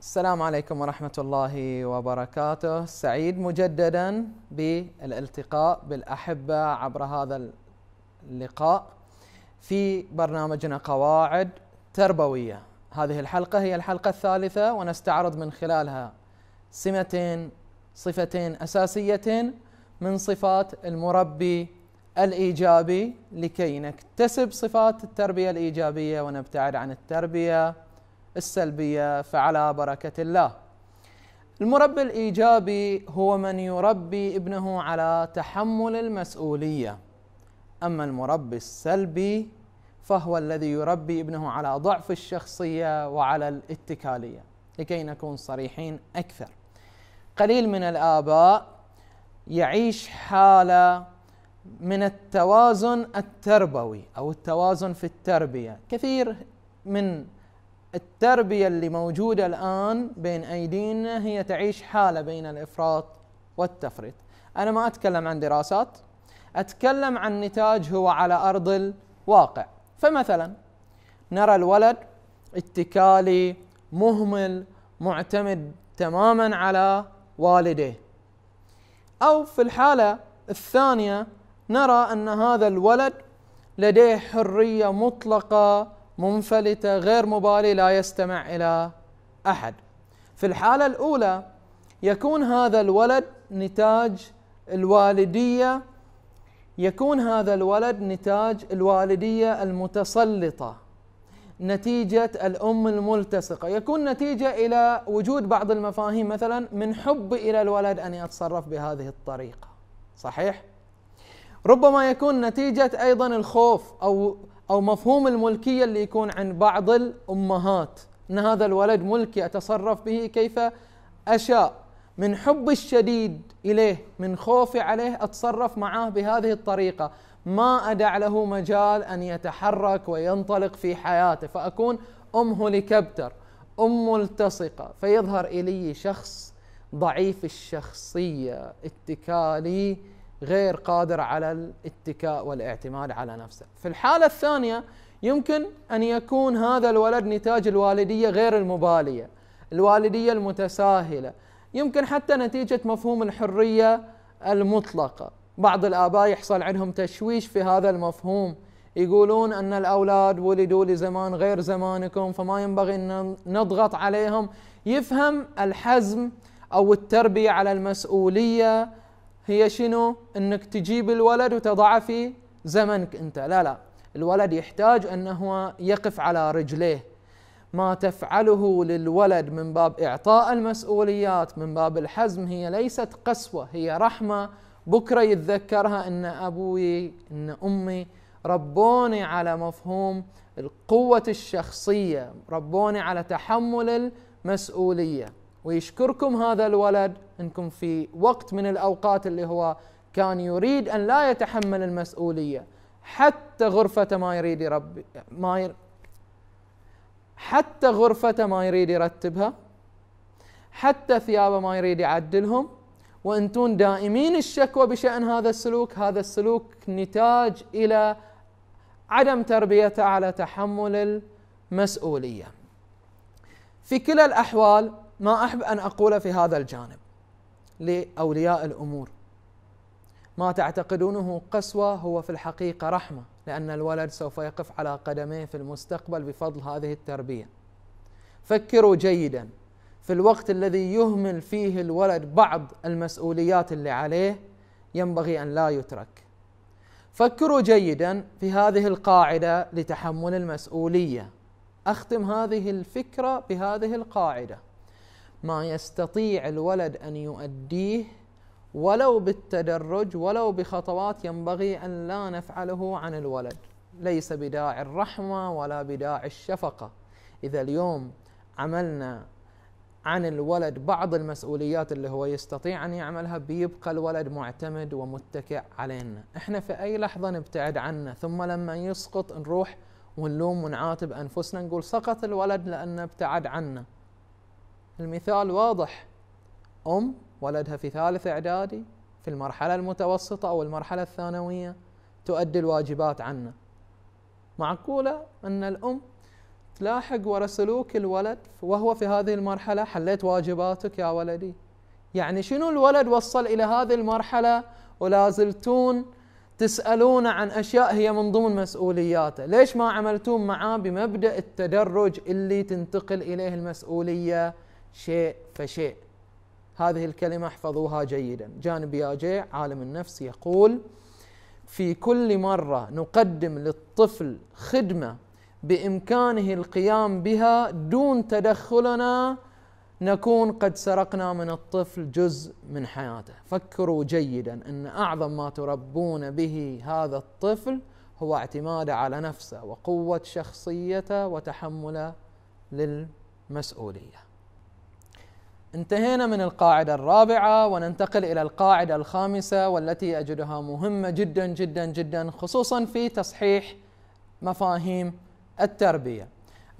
السلام عليكم ورحمة الله وبركاته سعيد مجددا بالالتقاء بالأحبة عبر هذا اللقاء في برنامجنا قواعد تربوية هذه الحلقة هي الحلقة الثالثة ونستعرض من خلالها سمتين صفتين أساسيتين من صفات المربي الإيجابي لكي نكتسب صفات التربية الإيجابية ونبتعد عن التربية السلبيه فعلى بركه الله. المربي الايجابي هو من يربي ابنه على تحمل المسؤوليه. اما المربي السلبي فهو الذي يربي ابنه على ضعف الشخصيه وعلى الاتكاليه. لكي نكون صريحين اكثر. قليل من الاباء يعيش حاله من التوازن التربوي او التوازن في التربيه، كثير من التربية اللي موجودة الآن بين أيدينا هي تعيش حالة بين الإفراط والتفريط أنا ما أتكلم عن دراسات أتكلم عن نتاج هو على أرض الواقع فمثلا نرى الولد اتكالي مهمل معتمد تماما على والديه أو في الحالة الثانية نرى أن هذا الولد لديه حرية مطلقة منفلتة غير مبالي لا يستمع إلى أحد في الحالة الأولى يكون هذا الولد نتاج الوالدية يكون هذا الولد نتاج الوالدية المتسلطة نتيجة الأم الملتصقة يكون نتيجة إلى وجود بعض المفاهيم مثلا من حب إلى الولد أن يتصرف بهذه الطريقة صحيح؟ ربما يكون نتيجة أيضا الخوف أو او مفهوم الملكيه اللي يكون عن بعض الامهات ان هذا الولد ملكي اتصرف به كيف اشاء من حب الشديد اليه من خوفي عليه اتصرف معاه بهذه الطريقه ما ادع له مجال ان يتحرك وينطلق في حياته فاكون ام هوليكوبتر ام ملتصقه فيظهر الي شخص ضعيف الشخصيه اتكالي غير قادر على الاتكاء والاعتماد على نفسه في الحالة الثانية يمكن أن يكون هذا الولد نتاج الوالدية غير المبالية الوالدية المتساهلة يمكن حتى نتيجة مفهوم الحرية المطلقة بعض الآباء يحصل عندهم تشويش في هذا المفهوم يقولون أن الأولاد ولدوا لزمان غير زمانكم فما ينبغي أن نضغط عليهم يفهم الحزم أو التربية على المسؤولية هي شنو؟ انك تجيب الولد وتضعه في زمنك انت، لا لا، الولد يحتاج انه يقف على رجليه. ما تفعله للولد من باب اعطاء المسؤوليات، من باب الحزم هي ليست قسوه، هي رحمه بكره يتذكرها ان ابوي، ان امي ربوني على مفهوم القوه الشخصيه، ربوني على تحمل المسؤوليه. ويشكركم هذا الولد انكم في وقت من الاوقات اللي هو كان يريد ان لا يتحمل المسؤوليه حتى غرفه ما يريد يربي ما ير حتى غرفته ما يريد يرتبها حتى ثيابه ما يريد يعدلهم وانتم دائمين الشكوى بشان هذا السلوك هذا السلوك نتاج الى عدم تربيته على تحمل المسؤوليه في كلا الاحوال ما احب ان اقول في هذا الجانب لاولياء الامور ما تعتقدونه قسوه هو في الحقيقه رحمه لان الولد سوف يقف على قدميه في المستقبل بفضل هذه التربيه فكروا جيدا في الوقت الذي يهمل فيه الولد بعض المسؤوليات اللي عليه ينبغي ان لا يترك فكروا جيدا في هذه القاعده لتحمل المسؤوليه اختم هذه الفكره بهذه القاعده ما يستطيع الولد ان يؤديه ولو بالتدرج ولو بخطوات ينبغي ان لا نفعله عن الولد ليس بداعي الرحمه ولا بداعي الشفقه اذا اليوم عملنا عن الولد بعض المسؤوليات اللي هو يستطيع ان يعملها بيبقى الولد معتمد ومتكئ علينا، احنا في اي لحظه نبتعد عنه، ثم لما يسقط نروح ونلوم ونعاتب انفسنا نقول سقط الولد لانه ابتعد عنا. المثال واضح أم ولدها في ثالث إعدادي في المرحلة المتوسطة أو المرحلة الثانوية تؤدي الواجبات عنا معقولة أن الأم تلاحق ورا سلوك الولد وهو في هذه المرحلة حليت واجباتك يا ولدي يعني شنو الولد وصل إلى هذه المرحلة ولا زلتون تسألون عن أشياء هي من ضمن مسؤولياته ليش ما عملتون معاه بمبدأ التدرج اللي تنتقل إليه المسؤولية شيء فشيء هذه الكلمة احفظوها جيدا جانب ياجي عالم النفس يقول في كل مرة نقدم للطفل خدمة بإمكانه القيام بها دون تدخلنا نكون قد سرقنا من الطفل جزء من حياته فكروا جيدا أن أعظم ما تربون به هذا الطفل هو اعتماده على نفسه وقوة شخصيته وتحمله للمسؤولية انتهينا من القاعدة الرابعة وننتقل إلى القاعدة الخامسة والتي أجدها مهمة جدا جدا جدا خصوصا في تصحيح مفاهيم التربية.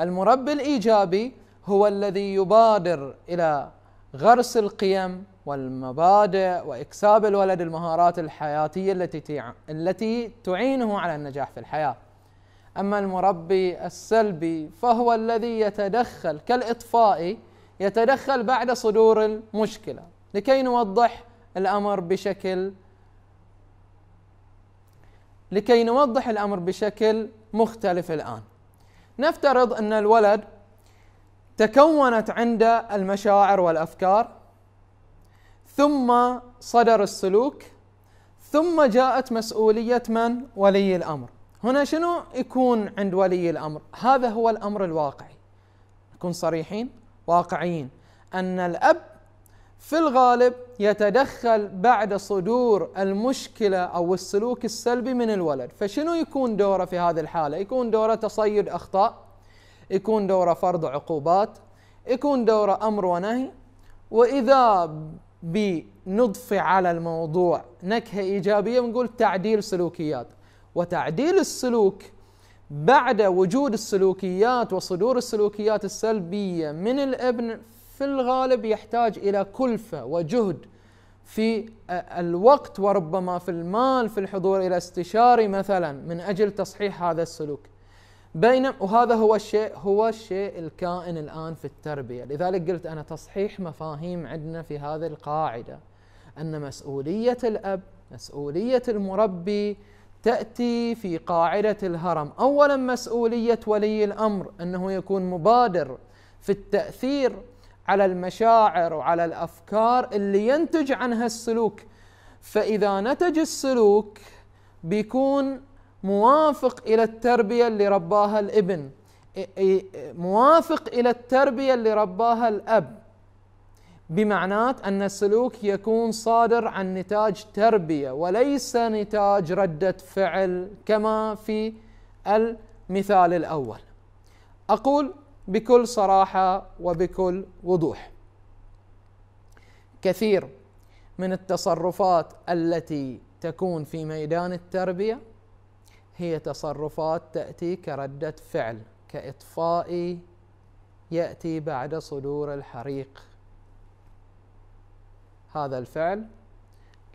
المربي الإيجابي هو الذي يبادر إلى غرس القيم والمبادئ واكساب الولد المهارات الحياتيه التي التي تعينه على النجاح في الحياه. اما المربي السلبي فهو الذي يتدخل كالاطفاء يتدخل بعد صدور المشكله لكي نوضح الامر بشكل لكي نوضح الامر بشكل مختلف الان نفترض ان الولد تكونت عنده المشاعر والافكار ثم صدر السلوك ثم جاءت مسؤوليه من ولي الامر هنا شنو يكون عند ولي الامر هذا هو الامر الواقعي نكون صريحين واقعيين ان الاب في الغالب يتدخل بعد صدور المشكله او السلوك السلبي من الولد، فشنو يكون دوره في هذه الحاله؟ يكون دوره تصيد اخطاء، يكون دوره فرض عقوبات، يكون دوره امر ونهي، واذا بنضفي على الموضوع نكهه ايجابيه نقول تعديل سلوكيات، وتعديل السلوك بعد وجود السلوكيات وصدور السلوكيات السلبيه من الابن في الغالب يحتاج الى كلفه وجهد في الوقت وربما في المال في الحضور الى استشاري مثلا من اجل تصحيح هذا السلوك. بينما وهذا هو الشيء هو الشيء الكائن الان في التربيه، لذلك قلت انا تصحيح مفاهيم عندنا في هذه القاعده ان مسؤوليه الاب، مسؤوليه المربي، تأتي في قاعدة الهرم أولا مسؤولية ولي الأمر أنه يكون مبادر في التأثير على المشاعر وعلى الأفكار اللي ينتج عنها السلوك فإذا نتج السلوك بيكون موافق إلى التربية اللي رباها الابن موافق إلى التربية اللي رباها الأب بمعنات أن السلوك يكون صادر عن نتاج تربية وليس نتاج ردة فعل كما في المثال الأول أقول بكل صراحة وبكل وضوح كثير من التصرفات التي تكون في ميدان التربية هي تصرفات تأتي كردة فعل كإطفائي يأتي بعد صدور الحريق هذا الفعل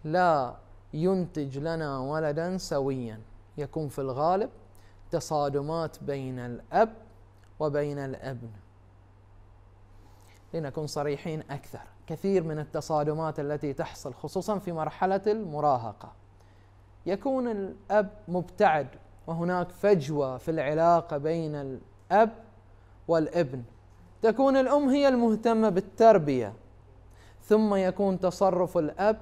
لا ينتج لنا ولدا سويا يكون في الغالب تصادمات بين الأب وبين الابن لنكون صريحين أكثر كثير من التصادمات التي تحصل خصوصا في مرحلة المراهقة يكون الأب مبتعد وهناك فجوة في العلاقة بين الأب والابن تكون الأم هي المهتمة بالتربية ثم يكون تصرف الاب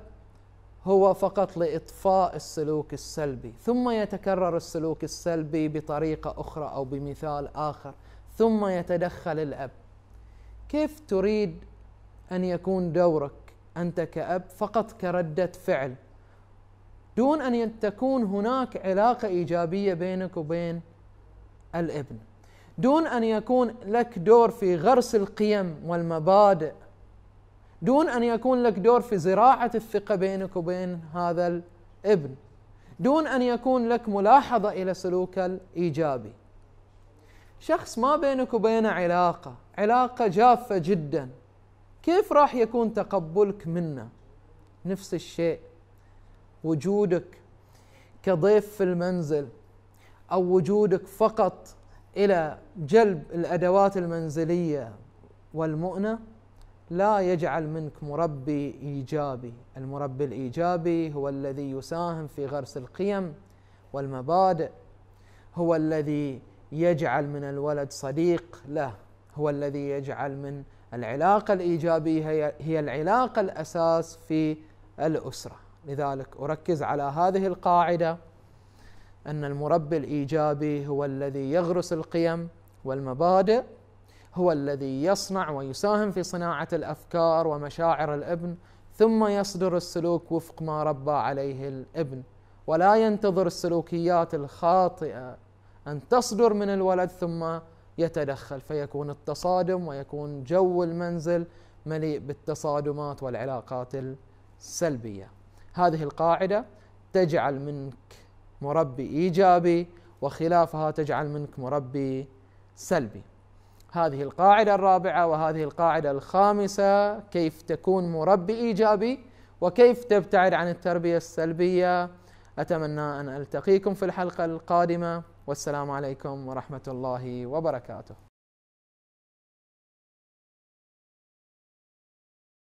هو فقط لاطفاء السلوك السلبي ثم يتكرر السلوك السلبي بطريقه اخرى او بمثال اخر ثم يتدخل الاب كيف تريد ان يكون دورك انت كاب فقط كرده فعل دون ان تكون هناك علاقه ايجابيه بينك وبين الابن دون ان يكون لك دور في غرس القيم والمبادئ دون ان يكون لك دور في زراعه الثقه بينك وبين هذا الابن دون ان يكون لك ملاحظه الى سلوك الايجابي شخص ما بينك وبينه علاقه علاقه جافه جدا كيف راح يكون تقبلك منه نفس الشيء وجودك كضيف في المنزل او وجودك فقط الى جلب الادوات المنزليه والمؤنه لا يجعل منك مربي ايجابي، المربي الايجابي هو الذي يساهم في غرس القيم والمبادئ، هو الذي يجعل من الولد صديق له، هو الذي يجعل من العلاقه الايجابيه هي, العلاقه الاساس في الاسره، لذلك اركز على هذه القاعده ان المربي الايجابي هو الذي يغرس القيم والمبادئ هو الذي يصنع ويساهم في صناعة الأفكار ومشاعر الابن ثم يصدر السلوك وفق ما ربى عليه الابن ولا ينتظر السلوكيات الخاطئة أن تصدر من الولد ثم يتدخل فيكون التصادم ويكون جو المنزل مليء بالتصادمات والعلاقات السلبية هذه القاعدة تجعل منك مربي إيجابي وخلافها تجعل منك مربي سلبي هذه القاعدة الرابعة وهذه القاعدة الخامسة كيف تكون مربي إيجابي وكيف تبتعد عن التربية السلبية أتمنى أن ألتقيكم في الحلقة القادمة والسلام عليكم ورحمة الله وبركاته